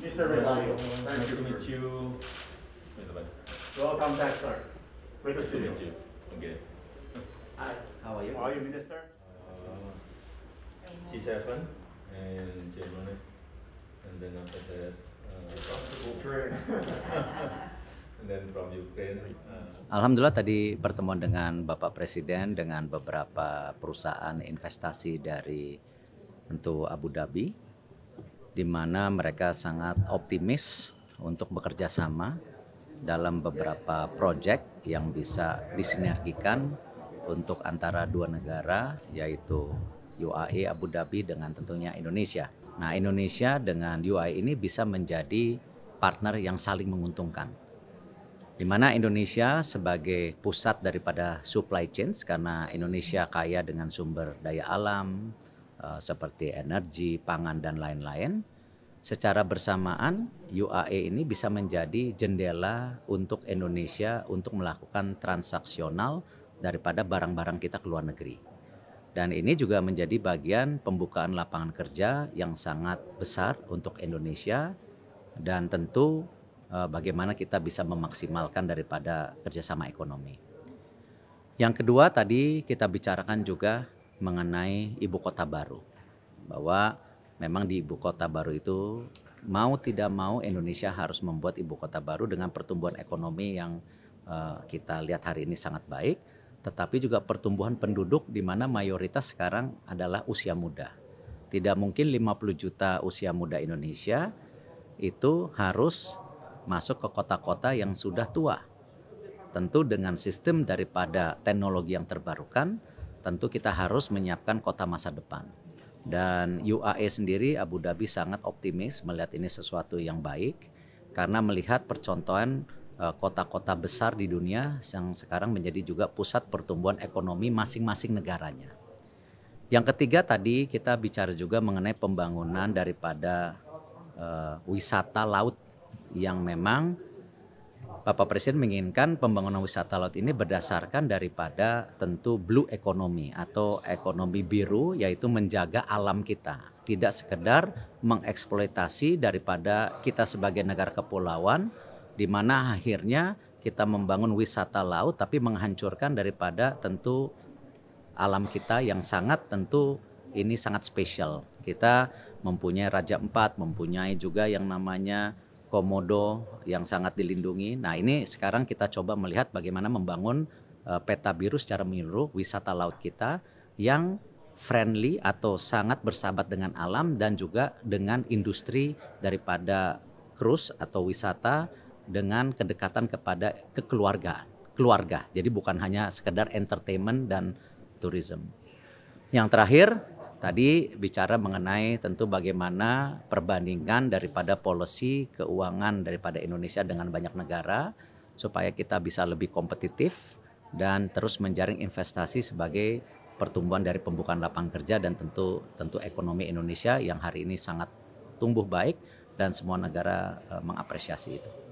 Mr. Regadio, thank nice you. Nice to meet you. Welcome back, sir. Great to see you. Okay. Hi. How are you? How are you, Minister? Uh, G7 and Germany. And then after that, uh, uh, Alhamdulillah tadi pertemuan dengan Bapak Presiden dengan beberapa perusahaan investasi dari tentu Abu Dhabi di mana mereka sangat optimis untuk bekerja sama dalam beberapa proyek yang bisa disinergikan untuk antara dua negara yaitu UAE Abu Dhabi dengan tentunya Indonesia. Nah, Indonesia dengan UAE ini bisa menjadi partner yang saling menguntungkan di mana Indonesia sebagai pusat daripada supply chains karena Indonesia kaya dengan sumber daya alam, Eh, seperti energi, pangan dan lain-lain. Secara bersamaan UAE ini bisa menjadi jendela untuk Indonesia untuk melakukan transaksional daripada barang-barang kita ke luar negeri. Dan ini juga menjadi bagian pembukaan lapangan kerja yang sangat besar untuk Indonesia dan tentu eh, bagaimana kita bisa memaksimalkan daripada kerjasama ekonomi. Yang kedua tadi kita bicarakan juga mengenai ibu kota baru. Bahwa memang di ibu kota baru itu mau tidak mau Indonesia harus membuat ibu kota baru dengan pertumbuhan ekonomi yang uh, kita lihat hari ini sangat baik, tetapi juga pertumbuhan penduduk di mana mayoritas sekarang adalah usia muda. Tidak mungkin 50 juta usia muda Indonesia itu harus masuk ke kota-kota yang sudah tua. Tentu dengan sistem daripada teknologi yang terbarukan, tentu kita harus menyiapkan kota masa depan. Dan UAE sendiri Abu Dhabi sangat optimis melihat ini sesuatu yang baik karena melihat percontohan eh, kota-kota besar di dunia yang sekarang menjadi juga pusat pertumbuhan ekonomi masing-masing negaranya. Yang ketiga tadi kita bicara juga mengenai pembangunan daripada uh, wisata laut yang memang Bapak Presiden menginginkan pembangunan wisata laut ini berdasarkan daripada tentu blue economy atau ekonomi biru yaitu menjaga alam kita. Tidak sekedar mengeksploitasi daripada kita sebagai negara kepulauan di mana akhirnya kita membangun wisata laut tapi menghancurkan daripada tentu alam kita yang sangat tentu ini sangat spesial. Kita mempunyai Raja Empat, mempunyai juga yang namanya komodo yang sangat dilindungi. Nah ini sekarang kita coba melihat bagaimana membangun eh, peta biru secara menyeluruh wisata laut kita yang friendly atau sangat bersahabat dengan alam dan juga dengan industri daripada cruise atau wisata dengan kedekatan kepada kekeluarga keluarga. Jadi bukan hanya sekedar entertainment dan tourism. Yang terakhir, Tadi bicara mengenai tentu bagaimana perbandingan daripada polisi keuangan daripada Indonesia dengan banyak negara supaya kita bisa lebih kompetitif dan terus menjaring investasi sebagai pertumbuhan dari pembukaan lapangan kerja dan tentu tentu ekonomi Indonesia yang hari ini sangat tumbuh baik dan semua negara eh, mengapresiasi itu.